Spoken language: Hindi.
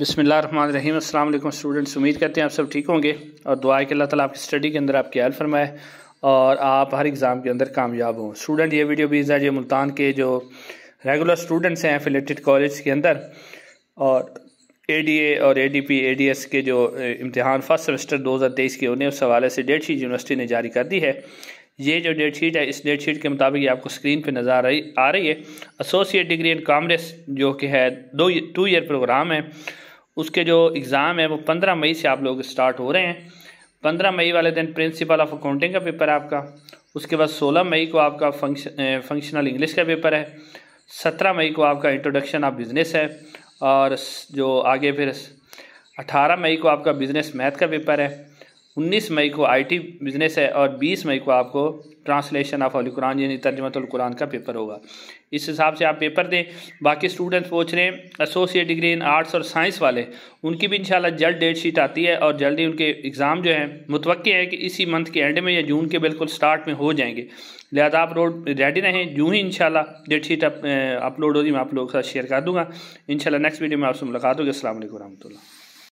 बसमिल अल्लाम स्टूडेंट्स उम्मीद करते हैं आप सब ठीक होंगे और दुआ है कि अल्लाह ताला आपकी स्टडी के अंदर आपकी हेल्प फरमाए और आप हर एग्ज़ाम के अंदर कामयाब हों स्टूडेंट ये वीडियो बीस जो मुल्तान के जो रेगुलर स्टूडेंट्स हैं एफिलेटेड कॉलेज के अंदर और ए डी ए और A D P A D S के जो इम्तहान फर्स्ट सेमेस्टर दो हज़ार तेईस के उन्हें उस हवाले से डेट शीट यूनिवर्सिटी ने जारी कर दी है ये जो डेट शीट है इस डेट शीट के मुताबिक ये आपको स्क्रीन पे नज़र आ रही आ रही है एसोसिएट डिग्री इन कॉमर्स जो कि है दो टू ईयर प्रोग्राम है उसके जो एग्ज़ाम है वो पंद्रह मई से आप लोग स्टार्ट हो रहे हैं पंद्रह मई वाले दिन प्रिंसिपल ऑफ अकाउंटिंग का पेपर है आपका उसके बाद सोलह मई को आपका फंक्शन फंक्शनल इंग्लिश का पेपर है सत्रह मई को आपका इंट्रोडक्शन ऑफ बिज़नेस है और जो आगे फिर अठारह मई को आपका बिज़नेस मैथ का पेपर है 19 मई को आईटी बिजनेस है और 20 मई को आपको ट्रांसलेशन ऑफ अली कुरान यानी कुरान का पेपर होगा इस हिसाब से आप पेपर दें बाकी स्टूडेंट्स पूछ रहे हैं एसोसिएट डिग्री इन आर्ट्स और साइंस वाले उनकी भी इंशाल्लाह जल्द डेट शीट आती है और जल्दी उनके एग्ज़ाम जो हैं मुतवक़ है कि इसी मंथ के एंड में या जून के बिल्कुल स्टार्ट में हो जाएंगे लिहाजा आप रोड रेडी रहें जूँ ही इंशाल्लाह डेट शीट अपलोड होगी मैं आप लोगों के साथ शेयर कर दूँगा इंशाल्लाह नेक्स्ट वीडियो में आपसे मुलाकात होगी असल वरम्ला